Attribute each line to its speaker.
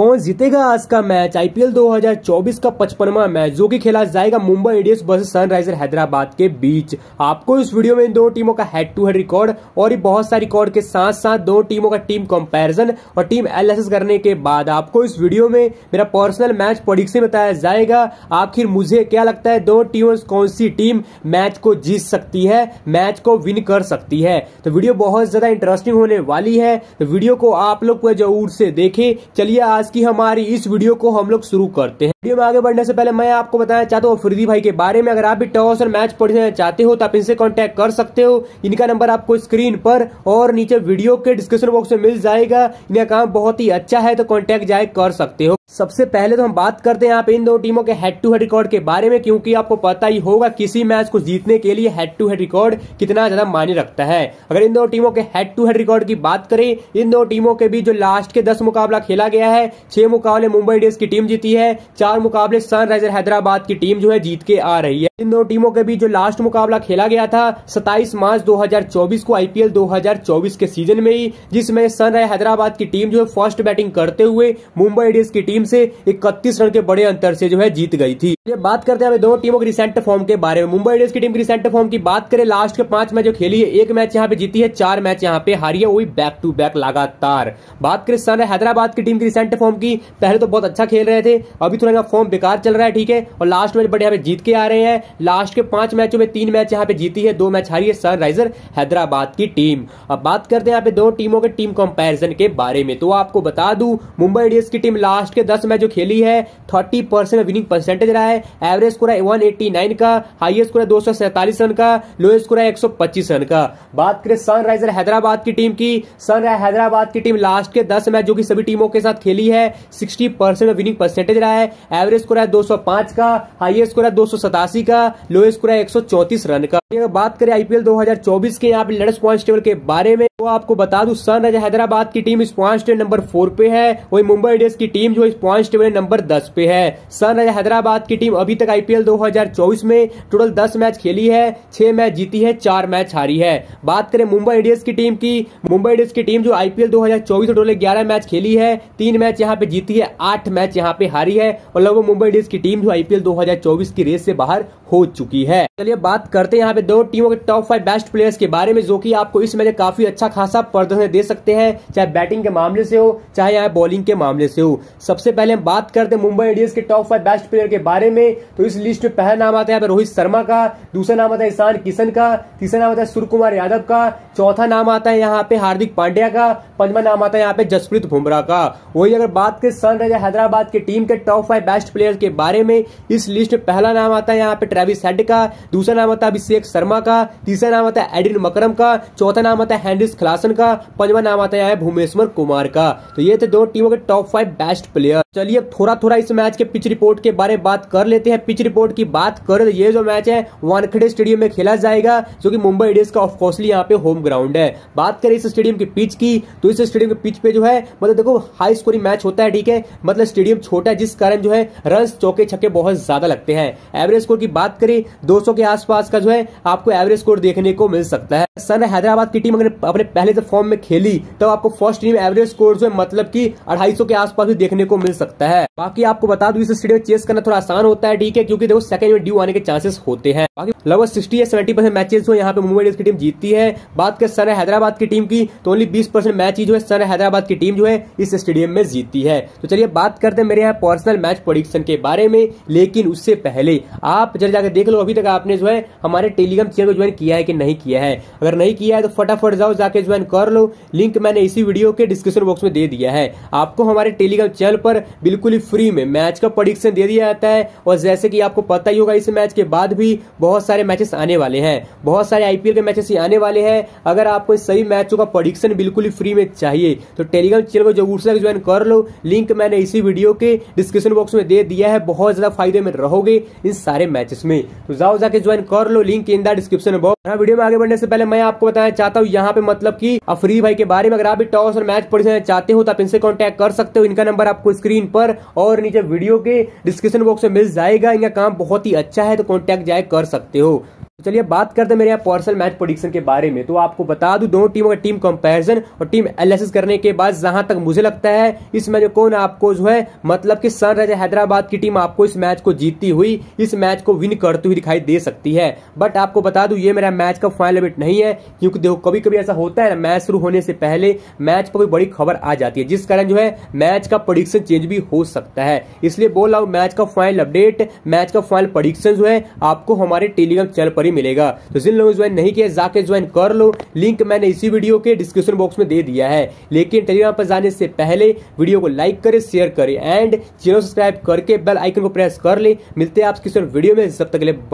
Speaker 1: कौन जीतेगा आज का मैच आईपीएल 2024 का पचपनवा मैच जो कि खेला जाएगा Mumbai Indians versus Sunriser Hyderabad के बीच आपको इस वीडियो में इन दोनों टीमों का हेड टू हेड रिकॉर्ड और बहुत सारे रिकॉर्ड के साथ साथ दोनों टीमों का टीम कंपेरिजन और टीम एनालिसिस करने के बाद आपको इस वीडियो में मेरा पर्सनल मैच प्रोडिक्शन बताया जाएगा आखिर मुझे क्या लगता है दोनों टीमों कौन सी टीम मैच को जीत सकती है मैच को विन कर सकती है तो वीडियो बहुत ज्यादा इंटरेस्टिंग होने वाली है तो वीडियो को आप लोग जरूर से देखें चलिए आज की हमारी इस वीडियो को हम लोग शुरू करते हैं वीडियो में आगे बढ़ने से पहले मैं आपको बताना चाहता हूँ अफरीदी भाई के बारे में अगर आप भी टॉस और मैच पढ़ना चाहते हो तो आप इनसे कॉन्टेक्ट कर सकते हो इनका नंबर आपको स्क्रीन पर और नीचे वीडियो के डिस्क्रिप्शन बॉक्स में मिल जाएगा इनका काम बहुत ही अच्छा है तो कॉन्टेक्ट जाए कर सकते हो सबसे पहले तो हम बात करते हैं आप इन दो टीमों के हेड टू हेड रिकॉर्ड के बारे में क्योंकि आपको पता ही होगा किसी मैच को जीतने के लिए हेड टू हेड रिकॉर्ड कितना ज़्यादा मायने रखता है अगर इन दो टीमों के हेड टू हेड रिकॉर्ड की बात करें इन दो टीमों के बीच जो लास्ट के दस मुकाबला खेला गया है छह मुकाबले मुंबई इंडियंस की टीम जीती है चार मुकाबले सनराइजर हैदराबाद की टीम जो है जीत के आ रही है इन दो टीमों के बीच जो लास्ट मुकाबला खेला गया था सताइस मार्च दो को आईपीएल दो के सीजन में ही जिसमें सनराइजर हैदराबाद की टीम जो है फर्स्ट बैटिंग करते हुए मुंबई इंडियंस की टीम टीम से इकतीस रन के बड़े अंतर से जो है जीत गई थी बात करते हैं दोनों टीमों के रिसेंट फॉर्म के बारे में मुंबई इंडियंस की टीम की रिसेंट फॉर्म की बात करें लास्ट के पांच मैच जो खेली है एक मैच यहाँ पे जीती है चार मैच यहाँ पे हारी है वही बैक टू बैक लगातार बात करें सन हैदराबाद की टीम की रिसेंट फॉर्म की पहले तो बहुत अच्छा खेल रहे थे अभी थोड़ा फॉर्म बेकार चल रहा है ठीक है और लास्ट मैच बड़े यहाँ पे जीत के आ रहे हैं लास्ट के पांच मैचों में तीन मैच यहाँ पे जीती है दो मैच हारी है सनराइजर हैदराबाद की टीम अब बात करते हैं यहाँ पे दोनों टीमों के टीम कंपेरिजन के बारे में तो आपको बता दू मुंबई इंडियंस की टीम लास्ट के दस मैच जो खेली है थर्टी परसेंट विनिंग परसेंटेज रहा है एवरेज स्कोर है वन एट्टी नाइन का हाईएस्ट स्कोर है दो सौ सैंतालीस रन का लोएस्ट स्कोर है एक सौ पच्चीस रन का बात करें सनराइजर हैदराबाद की टीम की सनराइज हैदराबाद की टीम लास्ट के दस मैच जो कि सभी टीमों के साथ खेली है सिक्सटी परसेंट विनिंग परसेंटेज रहा है एवरेज स्कोर है दो सौ पांच का हाईएस्ट स्कोर है दो सौ सतासी का लोएस्ट स्कोर है एक सौ चौंतीस रन का बात करें आईपीएल दो हजार चौबीस के यहाँ पे लेटेस्ट पॉइंट टेबल के बारे में तो आपको बता दूं सनराइजर हैदराबाद की टीम इस पॉइंट टेबल नंबर फोर पे है वही मुंबई इंडियंस की टीम जो इस पॉइंट टेबल नंबर दस पे है सनराइजर हैदराबाद की टीम अभी तक आईपीएल 2024 में टोटल दस मैच खेली है छह मैच जीती है चार मैच हारी है बात करें मुंबई इंडियंस की टीम की मुंबई इंडियंस की टीम जो आईपीएल दो में टोटल ग्यारह मैच खेली है तीन मैच यहाँ पे जीती है आठ मैच यहाँ पे हारी है और लगभग मुंबई इंडियंस की टीम जो आईपीएल चौबीस की रेस से बाहर हो चुकी है चलिए बात करते हैं यहाँ पे दो टीमों के टॉप फाइव बेस्ट प्लेयर्स के बारे में जो की आपको इस मैच काफी अच्छा अच्छा खासा प्रदर्शन दे सकते हैं चाहे बैटिंग के मामले से हो चाहे यहाँ बॉलिंग के मामले से हो सबसे पहले हम बात करते हैं मुंबई इंडियंस के टॉप फाइव बेस्ट प्लेयर के बारे में तो इस लिस्ट में पहला नाम आता है रोहित शर्मा का दूसरा नाम आता है ईशान किशन का तीसरा नाम आता है सूर्य यादव का चौथा नाम आता है यहाँ पे हार्दिक पांड्या का पंचवा नाम आता है यहाँ पे जसप्रीत बुमराह का वही अगर बात करें सनराइजर हैदराबाद की टीम के टॉप फाइव बेस्ट प्लेयर के बारे में इस लिस्ट में पहला नाम आता है यहाँ पे ट्रेविस हेड का दूसरा नाम आता है अभिषेक शर्मा का तीसरा नाम आता है एडिन मकरम का चौथा नाम आता है हैंडिस खिलासन का पंचवा नाम आता है भुवनेश्वर कुमार का तो ये थे दो टीमों के टॉप फाइव बेस्ट प्लेयर चलिए थोड़ा थोड़ा इस मैच के पिच रिपोर्ट के बारे में बात कर लेते हैं पिच रिपोर्ट की बात करें तो ये जो मैच है वानखेड़े स्टेडियम में खेला जाएगा जो कि मुंबई इंडियंस का ऑफकोर्सली यहाँ पे होम ग्राउंड है बात करें इस स्टेडियम की पिच की तो इस स्टेडियम के पिच पे जो है मतलब देखो हाई स्कोरिंग मैच होता है ठीक है मतलब स्टेडियम छोटा है जिस कारण जो है रन चौके छक्के बहुत ज्यादा लगते हैं एवरेज स्कोर की बात करें दो के आसपास का जो है आपको एवरेज स्कोर देखने को मिल सकता है सन हैदराबाद की टीम अगर अपने पहले जब फॉर्म में खेली तब तो आपको फर्स्ट टीम एवरेज स्कोर जो है मतलब की अढ़ाई के आसपास भी देखने को मिल सकता है बाकी आपको बता दू इस स्टेट में चेस करना थोड़ा आसान होता है ठीक है क्योंकि देखो सेकंड में ड्यू आने के चांसेस होते हैं बाकी लगभग सिक्सटी या सेवेंटी परसेंट मैचेस जो यहाँ पे मुंबई इंडियंस की टीम जीती है बात कर सर हैदराबाद की टीम की तो ओनली बीस परसेंट मैच ही जो है सर हैदराबाद की टीम जो है इस स्टेडियम में जीती है तो चलिए बात करते हैं मेरे यहाँ पर्सनल मैच प्रोडिक्शन के बारे में लेकिन उससे पहले आप जल जाकर देख लो अभी तक आपने जो है हमारे टेलीग्राम चैनल को ज्वाइन किया है कि नहीं किया है अगर नहीं किया है तो फटाफट जाओ जाकर जाके ज्वाइन कर लो लिंक मैंने इसी वीडियो के डिस्क्रिप्शन बॉक्स में दे दिया है आपको हमारे टेलीग्राम चैनल पर बिल्कुल ही फ्री में मैच का प्रडिक्शन दे दिया जाता है और जैसे कि आपको पता ही होगा इस मैच के बाद भी बहुत सारे मैचेस आने वाले हैं बहुत सारे आईपीएल के मैचेस आने वाले हैं अगर आपको सही मैचों का प्रडिक्शन बिल्कुल ही फ्री में चाहिए तो टेलीग्राम चैनल को जरूर से ज्वाइन कर लो लिंक मैंने इसी वीडियो के डिस्क्रिप्शन बॉक्स में दे दिया है बहुत ज्यादा फायदे में रहोगे इन सारे मैचेस में तो जाओ जाके ज्वाइन कर लो link in the description box video में आगे बढ़ने से पहले मैं आपको बताना चाहता हूँ यहाँ पे मत मतलब की अफरी भाई के बारे में अगर आप भी टॉस और मैच पढ़ी चाहते हो तो आप इनसे कॉन्टैक्ट कर सकते हो इनका नंबर आपको स्क्रीन पर और नीचे वीडियो के डिस्क्रिप्शन बॉक्स में मिल जाएगा इनका काम बहुत ही अच्छा है तो कॉन्टेक्ट जाए कर सकते हो तो चलिए बात करते हैं मेरे यहाँ पार्सल मैच प्रोडिक्शन के बारे में तो आपको बता दूं दोनों टीमों का टीम कंपैरिजन और टीम एनालिसिस करने के बाद जहां तक मुझे लगता है इस मैच में कौन आपको जो है मतलब कि सनराइजर हैदराबाद की टीम आपको इस मैच को जीतती हुई इस मैच को विन करती हुई दिखाई दे सकती है बट आपको बता दू ये मेरा मैच का फाइनल बेट नहीं है क्योंकि देखो कभी कभी ऐसा होता है ना मैच शुरू होने से पहले मैच पर कोई बड़ी खबर आ जाती है जिस कारण जो है मैच का प्रोडिक्शन चेंज भी हो सकता है इसलिए बोल रहा हूँ मैच का फाइनल अपडेट मैच का फाइनल प्रोडिक्शन जो है आपको हमारे टेलीग्राम चैनल पर फ्री मिलेगा तो जिन लोगों ने ज्वाइन नहीं किया जाके ज्वाइन कर लो लिंक मैंने इसी वीडियो के डिस्क्रिप्शन बॉक्स में दे दिया है लेकिन टेलीग्राम पर जाने से पहले वीडियो को लाइक करें शेयर करें एंड चैनल सब्सक्राइब करके बेल आइकन को प्रेस कर ले मिलते हैं आप किसी वीडियो में जब तक